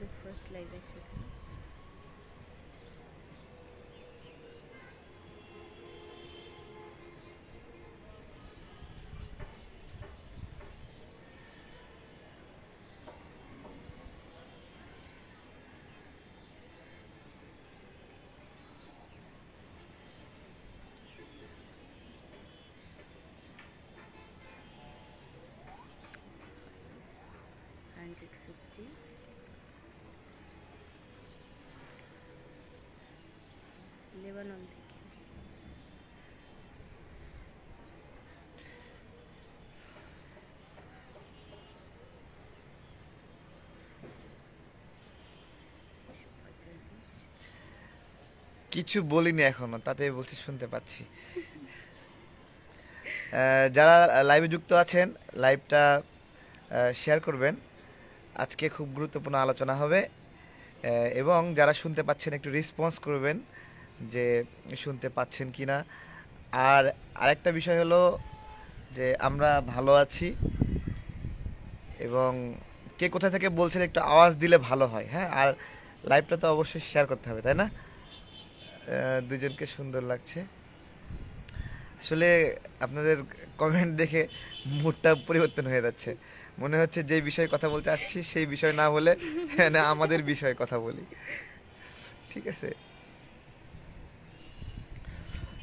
the first live exit. Thank কিছু বলিনি এখনো তাতে বলছি শুনতে পাচ্ছি যারা লাইভে যুক্ত আছেন লাইভটা শেয়ার করবেন আজকে খুব গুরুত্বপূর্ণ আলোচনা হবে এবং যারা শুনতে পাচ্ছেন একটু রেসপন্স করবেন যে শুনতে পাচ্ছেন কি না আর আরেকটা বিষয় হলো যে আমরা ভালো আছি এবং কে কোথা থেকে বলছেন একটু আওয়াজ দিলে ভালো হয় হ্যাঁ আর লাইভটা তো অবশ্যই শেয়ার করতে হবে তাই না দুজনকে সুন্দর লাগছে আসলে আপনাদের কমেন্ট দেখে মুডটা পরিবর্তন হয়ে যাচ্ছে মনে হচ্ছে যে বিষয়ে কথা বলতে আসছি সেই বিষয় না বলে না মানে আমাদের বিষয়ে কথা বলি ঠিক আছে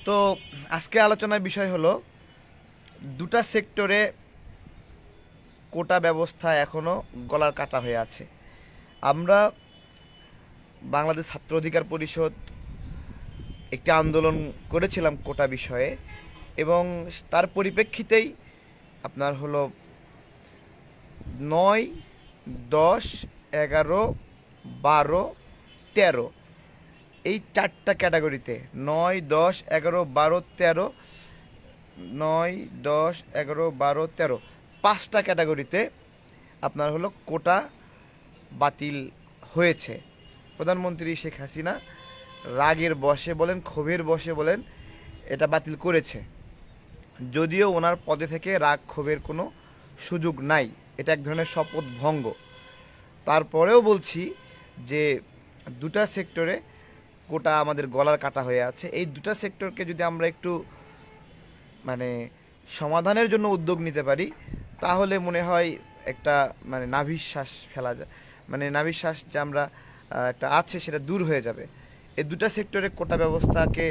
তো আজকে আলোচনার বিষয় হলো দুটা সেক্টরে কোটা ব্যবস্থা এখনও গলার কাটা হয়ে আছে আমরা বাংলাদেশ ছাত্র অধিকার পরিষদ একটি আন্দোলন করেছিলাম কোটা বিষয়ে এবং তার পরিপ্রেক্ষিতেই আপনার হলো নয় দশ এগারো বারো তেরো এই চারটা ক্যাটাগরিতে নয় দশ এগারো বারো তেরো নয় দশ এগারো বারো তেরো পাঁচটা ক্যাটাগরিতে আপনার হলো কোটা বাতিল হয়েছে প্রধানমন্ত্রী শেখ হাসিনা রাগের বসে বলেন ক্ষোভের বসে বলেন এটা বাতিল করেছে যদিও ওনার পদে থেকে রাগ ক্ষোভের কোনো সুযোগ নাই এটা এক ধরনের শপথ ভঙ্গ তারপরেও বলছি যে দুটা সেক্টরে কোটা আমাদের গলার কাটা হয়ে আছে এই দুটা সেক্টরকে যদি আমরা একটু মানে সমাধানের জন্য উদ্যোগ নিতে পারি তাহলে মনে হয় একটা মানে নাভিশ্বাস ফেলা যায় মানে নাভিশ্বাস যে আমরা একটা আছে সেটা দূর হয়ে যাবে এই দুটা সেক্টরে কোটা ব্যবস্থাকে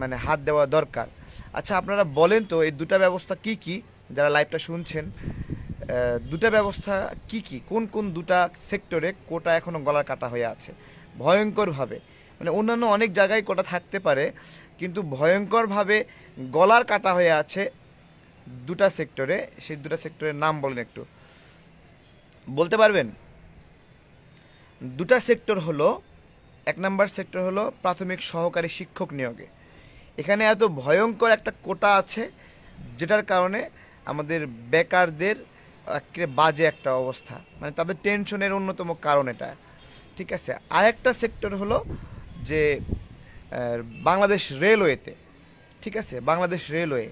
মানে হাত দেওয়া দরকার আচ্ছা আপনারা বলেন তো এই দুটা ব্যবস্থা কি কি যারা লাইভটা শুনছেন দুটা ব্যবস্থা কি কি কোন কোন দুটা সেক্টরে কোটা এখনও গলার কাটা হয়ে আছে ভয়ঙ্করভাবে মানে অন্যান্য অনেক জায়গায় কোটা থাকতে পারে কিন্তু ভয়ঙ্করভাবে গলার কাটা হয়ে আছে দুটা সেক্টরে সেই দুটা সেক্টরের নাম বলেন একটু বলতে পারবেন দুটা সেক্টর হলো এক নম্বর সেক্টর হলো প্রাথমিক সহকারী শিক্ষক নিয়োগে এখানে এত ভয়ঙ্কর একটা কোটা আছে যেটার কারণে আমাদের বেকারদের বাজে একটা অবস্থা মানে তাদের টেনশনের অন্যতম কারণ এটা ঠিক আছে আরেকটা সেক্টর হলো যে বাংলাদেশ রেলওয়েতে ঠিক আছে বাংলাদেশ রেলওয়ে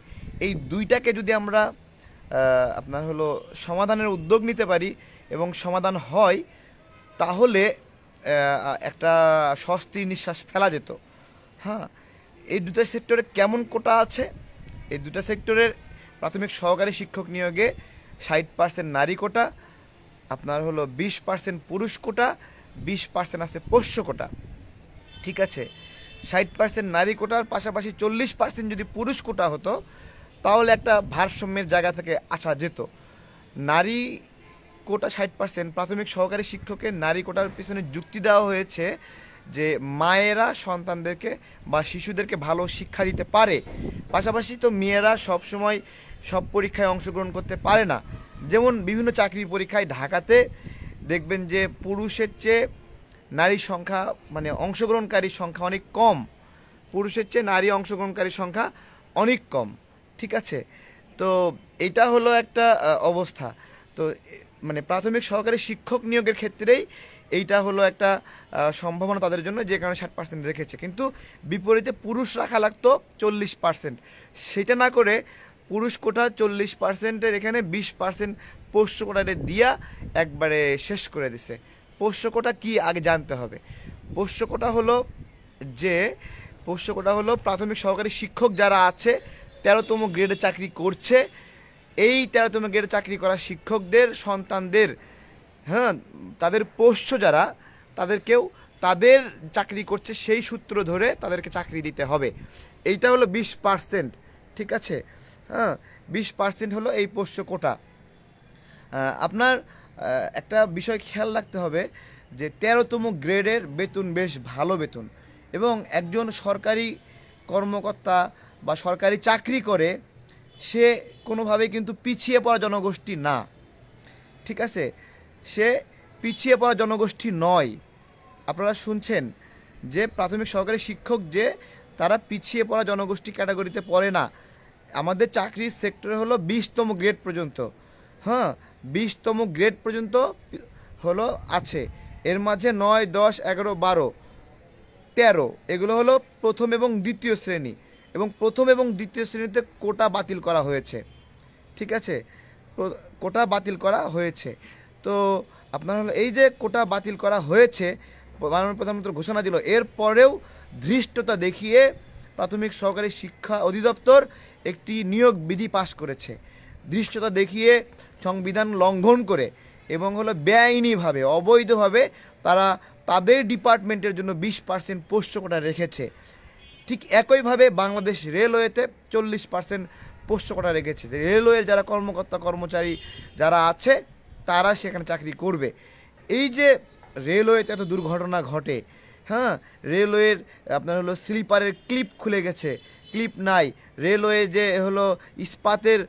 এই দুইটাকে যদি আমরা আপনার হলো সমাধানের উদ্যোগ নিতে পারি এবং সমাধান হয় তাহলে একটা স্বস্তি নিঃশ্বাস ফেলা যেত হ্যাঁ এই দুটা সেক্টরে কেমন কোটা আছে এই দুটা সেক্টরের প্রাথমিক সহকারী শিক্ষক নিয়োগে ষাট পার্সেন্ট নারী কোটা আপনার হলো বিশ পার্সেন্ট পুরুষ কোটা বিশ পার্সেন্ট আছে পোষ্য কোটা ঠিক আছে ষাট পার্সেন্ট নারী কোটার পাশাপাশি চল্লিশ পার্সেন্ট যদি পুরুষ কোটা হতো তাহলে একটা ভারসাম্যের জায়গা থেকে আসা যেত নারী কোটা ষাট পার্সেন্ট প্রাথমিক সহকারী শিক্ষকের নারী কোটার পিছনে যুক্তি দেওয়া হয়েছে যে মায়েরা সন্তানদেরকে বা শিশুদেরকে ভালো শিক্ষা দিতে পারে পাশাপাশি তো মেয়েরা সবসময় সব পরীক্ষায় অংশগ্রহণ করতে পারে না যেমন বিভিন্ন চাকরির পরীক্ষায় ঢাকাতে দেখবেন যে পুরুষের চেয়ে নারীর সংখ্যা মানে অংশগ্রহণকারীর সংখ্যা অনেক কম পুরুষের চেয়ে নারী অংশগ্রহণকারীর সংখ্যা অনেক কম ঠিক আছে তো এটা হলো একটা অবস্থা তো মানে প্রাথমিক সহকারী শিক্ষক নিয়োগের ক্ষেত্রেই এইটা হলো একটা সম্ভাবনা তাদের জন্য যে কারণে ষাট পার্সেন্ট রেখেছে কিন্তু বিপরীতে পুরুষ রাখা লাগতো চল্লিশ পার্সেন্ট সেটা না করে পুরুষ কোটা চল্লিশ পার্সেন্টের এখানে বিশ পার্সেন্ট পোষ্য কোটাটা দিয়া একবারে শেষ করে দিছে পোষ্য কোটা কী আগে জানতে হবে পোষ্য কোটা হলো যে পোষ্য কোটা হলো প্রাথমিক সহকারী শিক্ষক যারা আছে তেরোতম গ্রেডে চাকরি করছে এই গ্রেডে চাকরি করা শিক্ষকদের সন্তানদের হ্যাঁ তাদের পোষ্য যারা তাদেরকেও তাদের চাকরি করছে সেই সূত্র ধরে তাদেরকে চাকরি দিতে হবে এইটা হলো বিশ পার্সেন্ট ঠিক আছে হ্যাঁ বিশ পার্সেন্ট হলো এই পোষ্য কোটা আপনার একটা বিষয় খেয়াল রাখতে হবে যে তেরোতম গ্রেডের বেতন বেশ ভালো বেতন এবং একজন সরকারি কর্মকর্তা বা সরকারি চাকরি করে সে কোনোভাবে কিন্তু পিছিয়ে পড়া জনগোষ্ঠী না ঠিক আছে সে পিছিয়ে পড়া জনগোষ্ঠী নয় আপনারা শুনছেন যে প্রাথমিক সহকারী শিক্ষক যে তারা পিছিয়ে পড়া জনগোষ্ঠী ক্যাটাগরিতে পড়ে না আমাদের চাকরির সেক্টরে হলো বিশতম গ্রেড পর্যন্ত হ্যাঁ বিশতম গ্রেড পর্যন্ত হলো আছে এর মাঝে নয় দশ এগারো বারো তেরো এগুলো হলো প্রথম এবং দ্বিতীয় শ্রেণী এবং প্রথম এবং দ্বিতীয় শ্রেণীতে কোটা বাতিল করা হয়েছে ঠিক আছে কোটা বাতিল করা হয়েছে তো আপনার হলো এই যে কোটা বাতিল করা হয়েছে মাননীয় প্রধানমন্ত্রী ঘোষণা দিল এরপরেও ধৃষ্টতা দেখিয়ে প্রাথমিক সহকারী শিক্ষা অধিদপ্তর একটি নিয়োগ বিধি পাশ করেছে ধৃষ্টতা দেখিয়ে সংবিধান লঙ্ঘন করে এবং হলো বেআইনিভাবে অবৈধভাবে তারা তাদের ডিপার্টমেন্টের জন্য বিশ পার্সেন্ট পোষ্য কোটা রেখেছে ঠিক একইভাবে বাংলাদেশ রেলওয়েতে চল্লিশ পার্সেন্ট পোষ্য কোটা রেখেছে যে রেলওয়ের যারা কর্মকর্তা কর্মচারী যারা আছে তারা সেখানে চাকরি করবে এই যে রেলওয়েতে এত দুর্ঘটনা ঘটে হ্যাঁ রেলওয়ের আপনার হলো স্লিপারের ক্লিপ খুলে গেছে ক্লিপ নাই রেলওয়ে যে হলো ইস্পাতের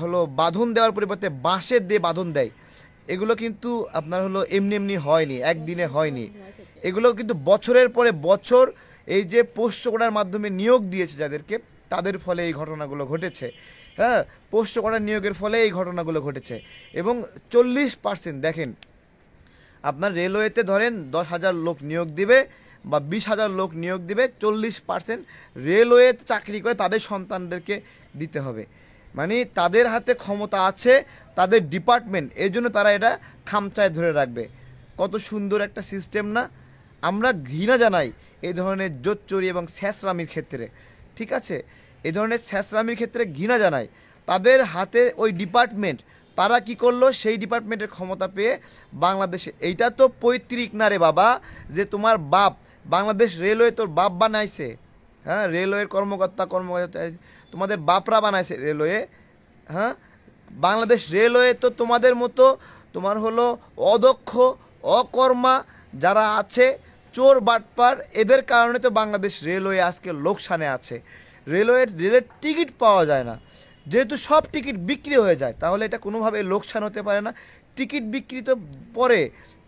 হলো বাঁধন দেওয়ার পরিবর্তে বাঁশের দিয়ে বাঁধন দেয় এগুলো কিন্তু আপনার হলো এমনি এমনি হয়নি একদিনে হয়নি এগুলো কিন্তু বছরের পরে বছর এই যে পোষ্যকড়ার মাধ্যমে নিয়োগ দিয়েছে যাদেরকে তাদের ফলে এই ঘটনাগুলো ঘটেছে হ্যাঁ পোষ্যকড়ার নিয়োগের ফলে এই ঘটনাগুলো ঘটেছে এবং চল্লিশ পার্সেন্ট দেখেন আপনার রেলওয়েতে ধরেন দশ হাজার লোক নিয়োগ দিবে বা বিশ হাজার লোক নিয়োগ দিবে চল্লিশ পার্সেন্ট রেলওয়ে চাকরি করে তাদের সন্তানদেরকে দিতে হবে মানে তাদের হাতে ক্ষমতা আছে তাদের ডিপার্টমেন্ট এই জন্য তারা এটা খামচায় ধরে রাখবে কত সুন্দর একটা সিস্টেম না আমরা ঘৃণা জানাই এই ধরনের জোচ্চরি এবং স্যাসরামির ক্ষেত্রে ঠিক আছে এই ধরনের স্যাসরামির ক্ষেত্রে ঘৃণা জানায় তাদের হাতে ওই ডিপার্টমেন্ট তারা কি করলো সেই ডিপার্টমেন্টের ক্ষমতা পেয়ে বাংলাদেশে এইটা তো পৈতৃক না রে বাবা যে তোমার বাপ বাংলাদেশ রেলওয়ে তোর বাপ বানাইছে হ্যাঁ রেলওয়ের কর্মকর্তা কর্মকর্তা তোমাদের বাপরা বানাইছে রেলওয়ে হ্যাঁ বাংলাদেশ রেলওয়ে তো তোমাদের মতো তোমার হলো অদক্ষ অকর্মা যারা আছে চোর বাটপার এদের কারণে তো বাংলাদেশ রেলওয়ে আজকে লোকসানে আছে রেলওয়ের রেলের টিকিট পাওয়া যায় না যেহেতু সব টিকিট বিক্রি হয়ে যায় তাহলে এটা কোনোভাবে লোকসান হতে পারে না টিকিট বিক্রি তো পরে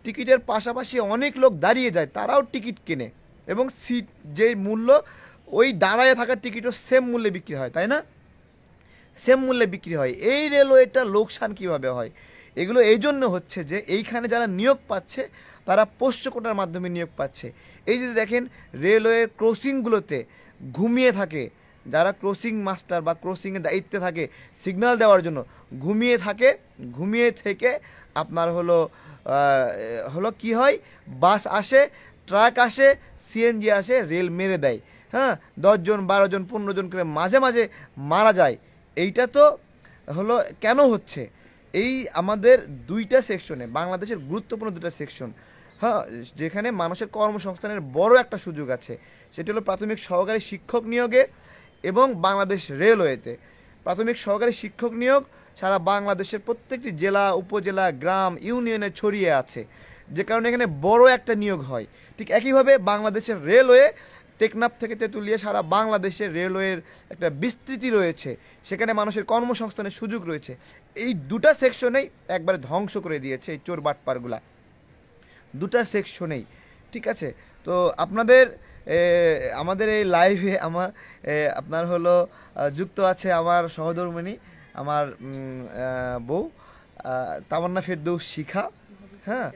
টিকিটের পাশাপাশি অনেক লোক দাঁড়িয়ে যায় তারাও টিকিট কেনে এবং সিট যে মূল্য ওই দাঁড়ায় থাকা টিকিটও সেম মূল্যে বিক্রি হয় তাই না সেম মূল্যে বিক্রি হয় এই রেলওয়েটা লোকসান কিভাবে হয় এগুলো এই জন্য হচ্ছে যে এইখানে যারা নিয়োগ পাচ্ছে তারা পোষ্য কোটার মাধ্যমে নিয়োগ পাচ্ছে এই যে দেখেন রেলওয়ের ক্রসিংগুলোতে ঘুমিয়ে থাকে যারা ক্রসিং মাস্টার বা ক্রসিংয়ের দায়িত্বে থাকে সিগন্যাল দেওয়ার জন্য ঘুমিয়ে থাকে ঘুমিয়ে থেকে আপনার হলো হলো কি হয় বাস আসে ট্রাক আসে সিএনজি আসে রেল মেরে দেয় হ্যাঁ দশজন বারোজন পনেরো জন করে মাঝে মাঝে মারা যায় এইটা তো হলো কেন হচ্ছে এই আমাদের দুইটা সেকশনে বাংলাদেশের গুরুত্বপূর্ণ দুটা সেকশন হ্যাঁ যেখানে মানুষের কর্মসংস্থানের বড় একটা সুযোগ আছে সেটি হলো প্রাথমিক সহকারী শিক্ষক নিয়োগে এবং বাংলাদেশ রেলওয়েতে প্রাথমিক সহকারী শিক্ষক নিয়োগ সারা বাংলাদেশের প্রত্যেকটি জেলা উপজেলা গ্রাম ইউনিয়নে ছড়িয়ে আছে যে কারণে এখানে বড় একটা নিয়োগ হয় ঠিক একইভাবে বাংলাদেশের রেলওয়ে টেকনাফ থেকে তেঁতুলিয়ে সারা বাংলাদেশে রেলওয়ের একটা বিস্তৃতি রয়েছে সেখানে মানুষের কর্মসংস্থানের সুযোগ রয়েছে এই দুটা সেকশনেই একবারে ধ্বংস করে দিয়েছে এই চোর বাটপারগুলা দুটা সেকশনেই ঠিক আছে তো আপনাদের আমাদের এই লাইভে আমার আপনার হলো যুক্ত আছে আমার সহধর্মিনী আমার বউ তামান্না ফেরদৌস শিখা হ্যাঁ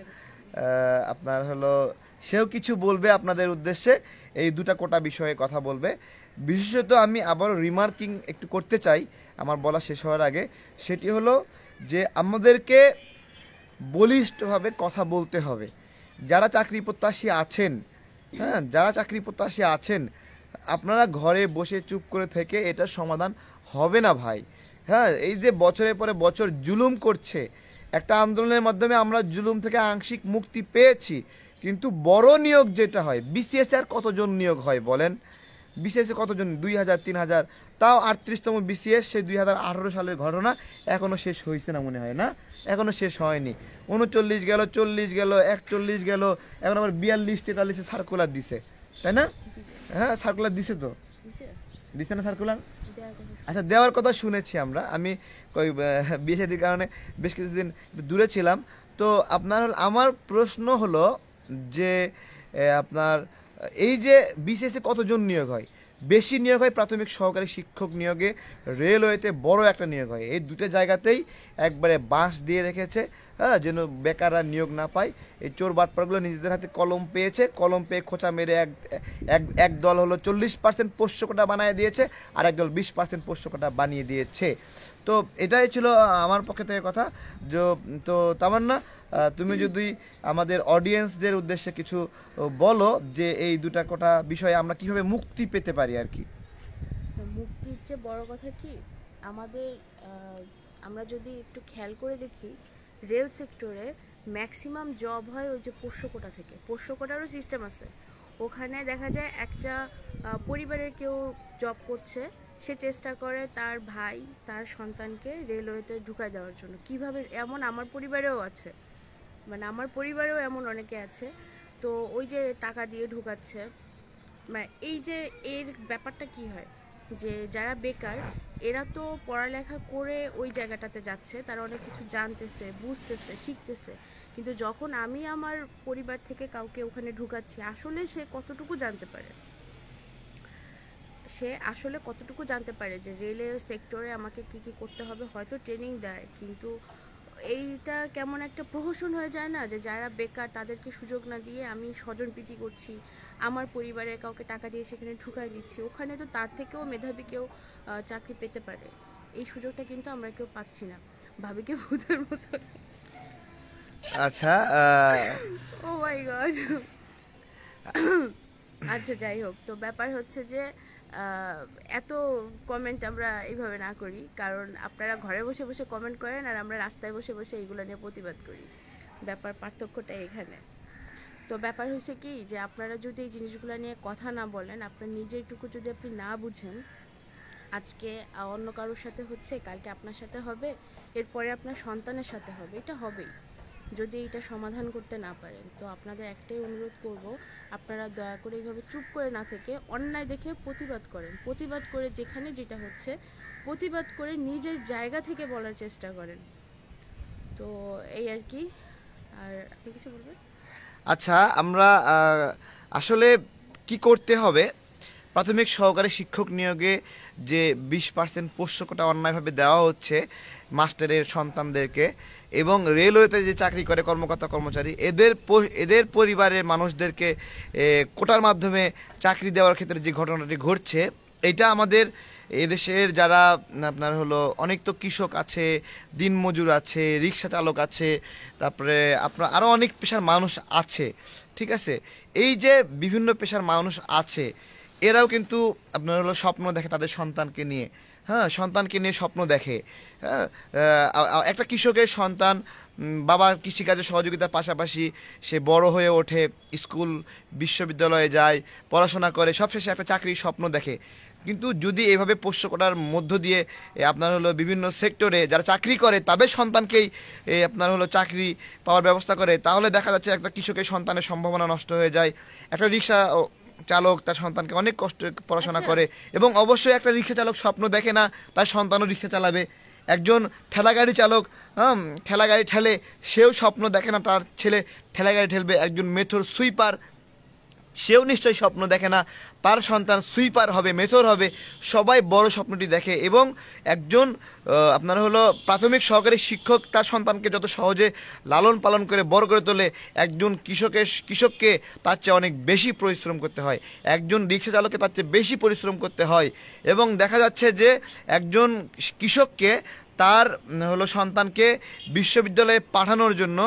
আপনার হলো সেও কিছু বলবে আপনাদের উদ্দেশ্যে এই দুটা কোটা বিষয়ে কথা বলবে বিশেষত আমি আবার রিমার্কিং একটু করতে চাই আমার বলা শেষ হওয়ার আগে সেটি হলো যে আমাদেরকে বলিষ্ঠভাবে কথা বলতে হবে যারা চাকরি প্রত্যাশী আছেন হ্যাঁ যারা চাকরি প্রত্যাশী আছেন আপনারা ঘরে বসে চুপ করে থেকে এটা সমাধান হবে না ভাই হ্যাঁ এই যে বছরের পরে বছর জুলুম করছে একটা আন্দোলনের মাধ্যমে আমরা জুলুম থেকে আংশিক মুক্তি পেয়েছি কিন্তু বড় নিয়োগ যেটা হয় বিসিএসে আর কতজন নিয়োগ হয় বলেন বিসিএসে কতজন দুই হাজার তিন হাজার তাও আটত্রিশতম বিসিএস সেই দুই হাজার আঠারো সালের ঘটনা এখনও শেষ হয়েছে না মনে হয় না এখনও শেষ হয়নি উনচল্লিশ গেল চল্লিশ গেল একচল্লিশ গেল এখন আবার বিয়াল্লিশ তেতাল্লিশে সার্কুলার দিছে তাই না হ্যাঁ সার্কুলার দিছে তো দিছে না সার্কুলার আচ্ছা দেওয়ার কথা শুনেছি আমরা আমি কই বিয়ে কারণে বেশ কিছুদিন দূরে ছিলাম তো আপনার আমার প্রশ্ন হলো যে আপনার এই যে বিসিএসে কতজন নিয়োগ হয় বেশি নিয়োগ হয় প্রাথমিক সহকারী শিক্ষক নিয়োগে রেলওয়েতে বড় একটা নিয়োগ হয় এই দুটো জায়গাতেই একবারে বাঁশ দিয়ে রেখেছে হ্যাঁ যেন বেকাররা নিয়োগ না পায় এই চোর বাটপাড়াগুলো নিজেদের হাতে কলম পেয়েছে কলম পেয়ে খোঁচা মেরে এক এক দল হলো চল্লিশ পার্সেন্ট পোষ্য কোটা বানিয়ে দিয়েছে আর একদল বিশ পার্সেন্ট পোষ্য কোটা বানিয়ে দিয়েছে তো এটাই ছিল আমার পক্ষে থেকে কথা যে তো তামান্না তুমি যদি আমাদের অডিয়েন্সদের উদ্দেশ্যে কিছু বলো যে এই দুটা কোটা বিষয়ে আমরা কিভাবে মুক্তি পেতে পারি আর কি মুক্তির চেয়ে বড় কথা কি আমাদের আমরা যদি একটু খেয়াল করে দেখি রেল সেক্টরে ম্যাক্সিমাম জব হয় ওই যে পোষ্যকোটা থেকে পোষ্যকোটারও সিস্টেম আছে ওখানে দেখা যায় একটা পরিবারের কেউ জব করছে সে চেষ্টা করে তার ভাই তার সন্তানকে রেলওয়েতে ঢুকায় দেওয়ার জন্য কিভাবে এমন আমার পরিবারেও আছে মানে আমার পরিবারেও এমন অনেকে আছে তো ওই যে টাকা দিয়ে ঢুকাচ্ছে মানে এই যে এর ব্যাপারটা কি হয় যে যারা বেকার এরা তো পড়ালেখা করে ওই জায়গাটাতে যাচ্ছে তারা অনেক কিছু জানতেছে বুঝতেছে শিখতেছে কিন্তু যখন আমি আমার পরিবার থেকে কাউকে ওখানে ঢুকাচ্ছি আসলে সে কতটুকু জানতে পারে সে আসলে কতটুকু জানতে পারে যে রেলের সেক্টরে আমাকে কি কি করতে হবে হয়তো ট্রেনিং দেয় কিন্তু এইটা কেমন একটা প্রহসন হয়ে যায় না যে যারা বেকার তাদেরকে সুযোগ না দিয়ে আমি স্বজন প্রীতি করছি আমার পরিবারের কাউকে টাকা দিয়ে সেখানে ঢুকাই দিচ্ছি ওখানে তো তার থেকেও মেধাবী কেউ চাকরি পেতে পারে এই সুযোগটা কিন্তু আমরা কেউ পাচ্ছি না ভাবি কেউ ভূতের মতো আচ্ছা ও মাই গড আচ্ছা যাই হোক তো ব্যাপার হচ্ছে যে এত কমেন্ট আমরা এইভাবে না করি কারণ আপনারা ঘরে বসে বসে কমেন্ট করেন আর আমরা রাস্তায় বসে বসে এইগুলো নিয়ে প্রতিবাদ করি ব্যাপার পার্থক্যটা এখানে তো ব্যাপার হয়েছে কি যে আপনারা যদি এই জিনিসগুলো নিয়ে কথা না বলেন আপনার নিজেরটুকু যদি আপনি না বুঝেন আজকে অন্য কারোর সাথে হচ্ছে কালকে আপনার সাথে হবে এরপরে আপনার সন্তানের সাথে হবে এটা হবেই যদি এটা সমাধান করতে না পারেন তো আপনাদের একটাই অনুরোধ করব আপনারা দয়া করে এইভাবে চুপ করে না থেকে অন্যায় দেখে প্রতিবাদ করেন প্রতিবাদ করে যেখানে যেটা হচ্ছে প্রতিবাদ করে নিজের জায়গা থেকে বলার চেষ্টা করেন তো এই আর কি আর আপনি কিছু বলবেন আচ্ছা আমরা আসলে কি করতে হবে প্রাথমিক সহকারী শিক্ষক নিয়োগে যে বিশ পার্সেন্ট পোষ্যকটা অন্যায়ভাবে দেওয়া হচ্ছে মাস্টারের সন্তানদেরকে এবং রেলওয়েতে যে চাকরি করে কর্মকর্তা কর্মচারী এদের এদের পরিবারের মানুষদেরকে কোটার মাধ্যমে চাকরি দেওয়ার ক্ষেত্রে যে ঘটনাটি ঘটছে এটা আমাদের এদেশের যারা আপনার হলো অনেক তো কৃষক আছে দিনমজুর আছে রিক্সা চালক আছে তারপরে আপনার আরও অনেক পেশার মানুষ আছে ঠিক আছে এই যে বিভিন্ন পেশার মানুষ আছে এরাও কিন্তু আপনার হলো স্বপ্ন দেখে তাদের সন্তানকে নিয়ে হ্যাঁ সন্তানকে নিয়ে স্বপ্ন দেখে হ্যাঁ একটা কৃষকের সন্তান বাবার কৃষিকাজে সহযোগিতার পাশাপাশি সে বড় হয়ে ওঠে স্কুল বিশ্ববিদ্যালয়ে যায় পড়াশোনা করে সবশেষে একটা চাকরির স্বপ্ন দেখে কিন্তু যদি এভাবে পোষ্য করার মধ্য দিয়ে আপনার হলো বিভিন্ন সেক্টরে যারা চাকরি করে তাদের সন্তানকেই আপনার হলো চাকরি পাওয়ার ব্যবস্থা করে তাহলে দেখা যাচ্ছে একটা কৃষকের সন্তানের সম্ভাবনা নষ্ট হয়ে যায় একটা রিক্সা চালক তার সন্তানকে অনেক কষ্ট পড়াশোনা আচ্ছা। করে এবং অবশ্যই একটা রিক্সা চালক স্বপ্ন দেখে না তার সন্তানও রিক্সা চালাবে একজন ঠেলাগাড়ি চালক হ্যাঁ ঠেলাগাড়ি ঠেলে সেও স্বপ্ন দেখে না তার ছেলে ঠেলাগাড়ি ঠেলবে একজন মেথর সুইপার সেও নিশ্চয়ই স্বপ্ন দেখে না তার সন্তান সুইপার হবে মেথর হবে সবাই বড় স্বপ্নটি দেখে এবং একজন আপনার হলো প্রাথমিক সহকারী শিক্ষক তার সন্তানকে যত সহজে লালন পালন করে বড় করে তোলে একজন কৃষকের কৃষককে তার চেয়ে অনেক বেশি পরিশ্রম করতে হয় একজন রিক্সা চালককে তার চেয়ে বেশি পরিশ্রম করতে হয় এবং দেখা যাচ্ছে যে একজন কৃষককে তার হলো সন্তানকে বিশ্ববিদ্যালয়ে পাঠানোর জন্য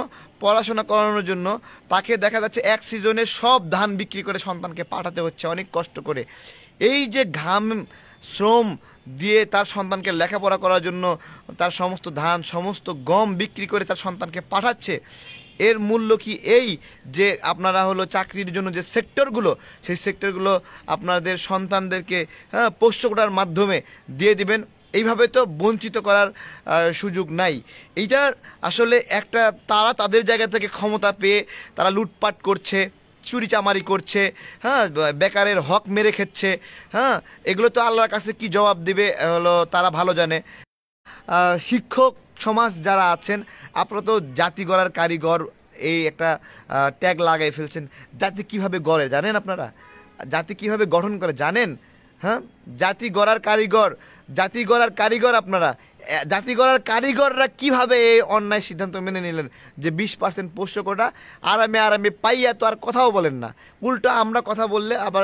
পড়াশোনা করানোর জন্য তাকে দেখা যাচ্ছে এক সিজনে সব ধান বিক্রি করে সন্তানকে পাঠাতে হচ্ছে অনেক কষ্ট করে এই যে ঘাম শ্রম দিয়ে তার সন্তানকে লেখাপড়া করার জন্য তার সমস্ত ধান সমস্ত গম বিক্রি করে তার সন্তানকে পাঠাচ্ছে এর মূল্য কি এই যে আপনারা হলো চাকরির জন্য যে সেক্টরগুলো সেই সেক্টরগুলো আপনাদের সন্তানদেরকে হ্যাঁ পোষ্যকটার মাধ্যমে দিয়ে দিবেন এইভাবে তো বঞ্চিত করার সুযোগ নাই এইটার আসলে একটা তারা তাদের জায়গা থেকে ক্ষমতা পেয়ে তারা লুটপাট করছে চুরি চামারি করছে হ্যাঁ বেকারের হক মেরে খেচ্ছে হ্যাঁ এগুলো তো আল্লাহর কাছে কি জবাব দিবে হলো তারা ভালো জানে শিক্ষক সমাজ যারা আছেন আপনারা তো জাতি গড়ার কারিগর এই একটা ট্যাগ লাগাই ফেলছেন জাতি কিভাবে গড়ে জানেন আপনারা জাতি কিভাবে গঠন করে জানেন হ্যাঁ জাতি গড়ার কারিগর জাতি গড়ার কারিগর আপনারা জাতি গড়ার কারিগররা কিভাবে এই অন্যায় সিদ্ধান্ত মেনে নিলেন যে বিশ পার্সেন্ট পোষ্য কোটা আরামে আরামে পাইয়া তো আর কথাও বলেন না উল্টো আমরা কথা বললে আবার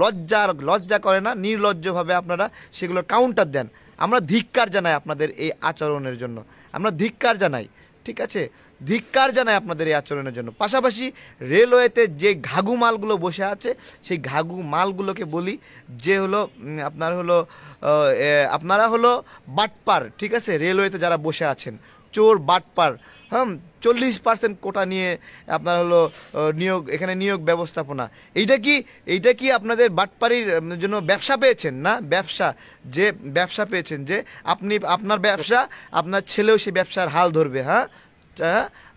লজ্জা লজ্জা করে না নির্লজ্জভাবে আপনারা সেগুলো কাউন্টার দেন আমরা ধিক্কার জানাই আপনাদের এই আচরণের জন্য আমরা ধিক্কার জানাই ঠিক আছে ধিক্কার জানায় আপনাদের এই আচরণের জন্য পাশাপাশি রেলওয়েতে যে ঘাঘু মালগুলো বসে আছে সেই ঘাঘু মালগুলোকে বলি যে হলো আপনার হলো আপনারা হলো বাটপার ঠিক আছে রেলওয়েতে যারা বসে আছেন চোর বাটপার হ্যাঁ চল্লিশ পার্সেন্ট কোটা নিয়ে আপনার হলো নিয়োগ এখানে নিয়োগ ব্যবস্থাপনা এইটা কি এইটা কি আপনাদের বাটপাড়ির জন্য ব্যবসা পেয়েছেন না ব্যবসা যে ব্যবসা পেয়েছেন যে আপনি আপনার ব্যবসা আপনার ছেলেও সেই ব্যবসার হাল ধরবে হ্যাঁ, আচ্ছা,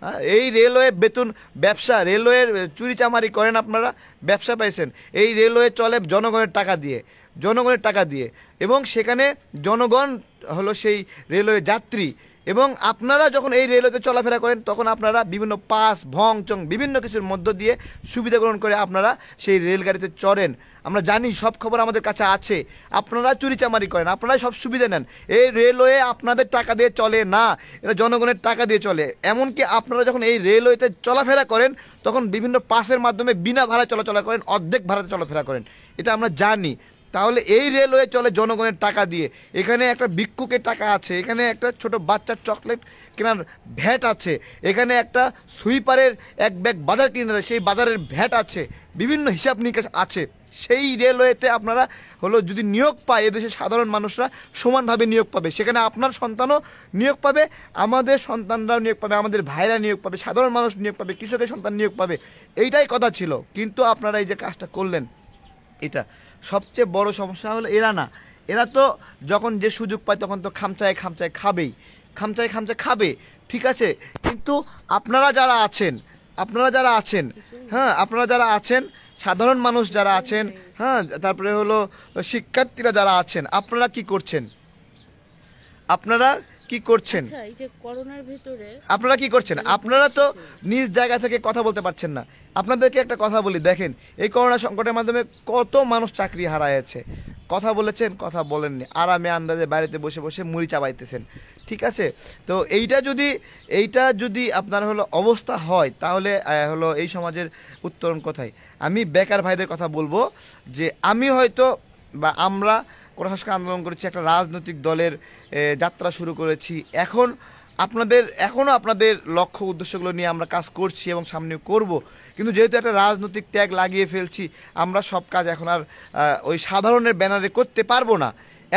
হ্যাঁ এই রেলওয়ে বেতন ব্যবসা রেলওয়ের চুরিচামারি করেন আপনারা ব্যবসা পাইছেন এই রেলওয়ে চলে জনগণের টাকা দিয়ে জনগণের টাকা দিয়ে এবং সেখানে জনগণ হলো সেই রেলওয়ে যাত্রী এবং আপনারা যখন এই রেলওয়েতে চলাফেরা করেন তখন আপনারা বিভিন্ন পাস ভং চং বিভিন্ন কিছুর মধ্য দিয়ে সুবিধা গ্রহণ করে আপনারা সেই রেলগাড়িতে চড়েন আমরা জানি সব খবর আমাদের কাছে আছে আপনারা চুরিচামারি করেন আপনারাই সব সুবিধা নেন এই রেলওয়ে আপনাদের টাকা দিয়ে চলে না এটা জনগণের টাকা দিয়ে চলে এমনকি আপনারা যখন এই রেলওয়েতে চলাফেরা করেন তখন বিভিন্ন পাসের মাধ্যমে বিনা ভাড়া চলাচলা করেন অর্ধেক ভাড়াতে চলাফেরা করেন এটা আমরা জানি তাহলে এই রেলওয়ে চলে জনগণের টাকা দিয়ে এখানে একটা ভিক্ষুকে টাকা আছে এখানে একটা ছোট বাচ্চার চকলেট কেনার ভ্যাট আছে এখানে একটা সুইপারের এক ব্যাগ বাজার কিনে দেয় সেই বাজারের ভ্যাট আছে বিভিন্ন হিসাব নিকাশ আছে সেই রেলওয়েতে আপনারা হলো যদি নিয়োগ পায় এদেশের সাধারণ মানুষরা সমানভাবে নিয়োগ পাবে সেখানে আপনার সন্তানও নিয়োগ পাবে আমাদের সন্তানরাও নিয়োগ পাবে আমাদের ভাইরা নিয়োগ পাবে সাধারণ মানুষ নিয়োগ পাবে কৃষকের সন্তান নিয়োগ পাবে এইটাই কথা ছিল কিন্তু আপনারা এই যে কাজটা করলেন এটা সবচেয়ে বড় সমস্যা হলো এরা না এরা তো যখন যে সুযোগ পায় তখন তো খামচায় খামচায় খাবেই খামচায় খামচায় খাবে ঠিক আছে কিন্তু আপনারা যারা আছেন আপনারা যারা আছেন হ্যাঁ আপনারা যারা আছেন সাধারণ মানুষ যারা আছেন হ্যাঁ তারপরে হলো শিক্ষার্থীরা যারা আছেন আপনারা কি করছেন আপনারা কি করছেন আচ্ছা, আপনারা কি করছেন আপনারা তো নিজ জায়গা থেকে কথা বলতে পারছেন না আপনাদেরকে একটা কথা বলি দেখেন এই করোনা সংকটের মাধ্যমে কত মানুষ চাকরি হারাইছে কথা বলেছেন কথা বলেননি আরামে আন্দাজে বাড়িতে বসে বসে মুড়ি চাবাইতেছেন ঠিক আছে তো এইটা যদি এইটা যদি আপনার হলো অবস্থা হয় তাহলে হলো এই সমাজের উত্তরণ কোথায় আমি বেকার ভাইদের কথা বলবো যে আমি হয়তো বা আমরা কোনো সংস্কার আন্দোলন করেছি একটা রাজনৈতিক দলের যাত্রা শুরু করেছি এখন আপনাদের এখনও আপনাদের লক্ষ্য উদ্দেশ্যগুলো নিয়ে আমরা কাজ করছি এবং সামনে করব কিন্তু যেহেতু একটা রাজনৈতিক ত্যাগ লাগিয়ে ফেলছি আমরা সব কাজ এখন আর ওই সাধারণের ব্যানারে করতে পারবো না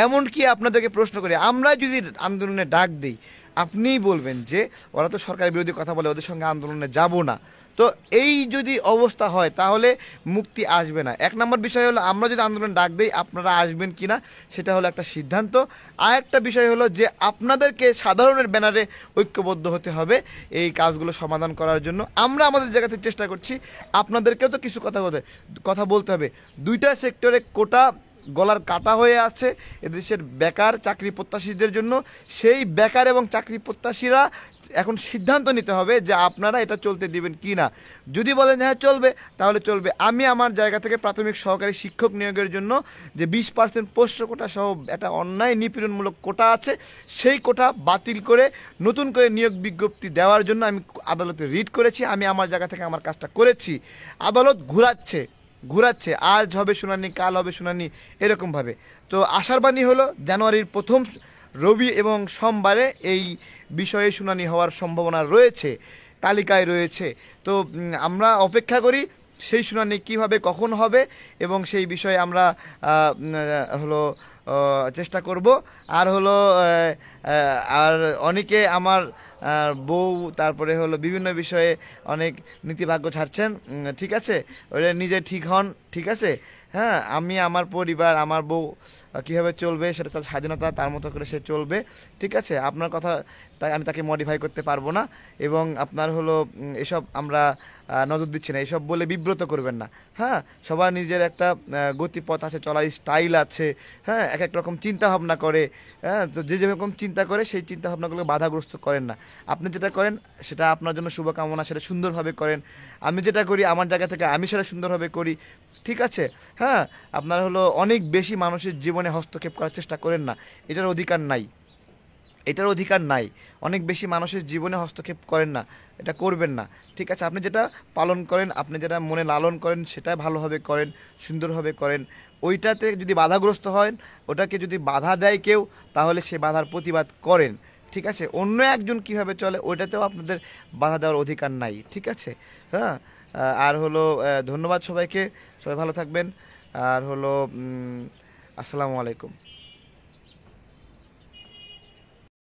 এমনকি আপনাদেরকে প্রশ্ন করি আমরা যদি আন্দোলনে ডাক দিই আপনিই বলবেন যে ওরা তো সরকারের বিরোধী কথা বলে ওদের সঙ্গে আন্দোলনে যাব না তো এই যদি অবস্থা হয় তাহলে মুক্তি আসবে না এক নম্বর বিষয় হলো আমরা যদি আন্দোলন ডাক দিই আপনারা আসবেন কি না সেটা হলো একটা সিদ্ধান্ত আর একটা বিষয় হলো যে আপনাদেরকে সাধারণের ব্যানারে ঐক্যবদ্ধ হতে হবে এই কাজগুলো সমাধান করার জন্য আমরা আমাদের জায়গাতে চেষ্টা করছি আপনাদেরকেও তো কিছু কথা বলতে কথা বলতে হবে দুইটা সেক্টরে কোটা গলার কাটা হয়ে আছে এদেশের বেকার চাকরি প্রত্যাশীদের জন্য সেই বেকার এবং চাকরি প্রত্যাশীরা এখন সিদ্ধান্ত নিতে হবে যে আপনারা এটা চলতে দিবেন কি না যদি বলেন হ্যাঁ চলবে তাহলে চলবে আমি আমার জায়গা থেকে প্রাথমিক সহকারী শিক্ষক নিয়োগের জন্য যে বিশ পার্সেন্ট পোষ্য কোটা সহ একটা অন্যায় নিপীড়নমূলক কোটা আছে সেই কোটা বাতিল করে নতুন করে নিয়োগ বিজ্ঞপ্তি দেওয়ার জন্য আমি আদালতে রিড করেছি আমি আমার জায়গা থেকে আমার কাজটা করেছি আদালত ঘুরাচ্ছে ঘুরাচ্ছে আজ হবে শুনানি কাল হবে শুনানি এরকমভাবে তো আশার বাণী হলো জানুয়ারির প্রথম রবি এবং সোমবারে এই বিষয়ে শুনানি হওয়ার সম্ভাবনা রয়েছে তালিকায় রয়েছে তো আমরা অপেক্ষা করি সেই শুনানি কিভাবে কখন হবে এবং সেই বিষয়ে আমরা হলো চেষ্টা করব আর হলো আর অনেকে আমার বউ তারপরে হলো বিভিন্ন বিষয়ে অনেক নীতিভাগ্য ছাড়ছেন ঠিক আছে ওই নিজে ঠিক হন ঠিক আছে হ্যাঁ আমি আমার পরিবার আমার বউ কীভাবে চলবে সেটা তার স্বাধীনতা তার মতো করে সে চলবে ঠিক আছে আপনার কথা তাই আমি তাকে মডিফাই করতে পারবো না এবং আপনার হলো এসব আমরা নজর দিচ্ছি না এসব বলে বিব্রত করবেন না হ্যাঁ সবার নিজের একটা গতিপথ আছে চলার স্টাইল আছে হ্যাঁ এক এক রকম চিন্তা ভাবনা করে হ্যাঁ তো যে যেরকম চিন্তা করে সেই চিন্তা ভাবনাগুলো বাধাগ্রস্ত করেন না আপনি যেটা করেন সেটা আপনার জন্য শুভকামনা সেটা সুন্দরভাবে করেন আমি যেটা করি আমার জায়গা থেকে আমি সেটা সুন্দরভাবে করি ঠিক আছে হ্যাঁ আপনার হলো অনেক বেশি মানুষের জীবনে হস্তক্ষেপ করার চেষ্টা করেন না এটার অধিকার নাই এটার অধিকার নাই অনেক বেশি মানুষের জীবনে হস্তক্ষেপ করেন না এটা করবেন না ঠিক আছে আপনি যেটা পালন করেন আপনি যেটা মনে লালন করেন সেটা ভালোভাবে করেন সুন্দরভাবে করেন ওইটাতে যদি বাধাগ্রস্ত হন ওটাকে যদি বাধা দেয় কেউ তাহলে সে বাধার প্রতিবাদ করেন ঠিক আছে অন্য একজন কিভাবে চলে ওইটাতেও আপনাদের বাধা দেওয়ার অধিকার নাই ঠিক আছে হ্যাঁ আর হলো ধন্যবাদ সবাইকে সবাই ভালো থাকবেন আর হলো আসসালামু আলাইকুম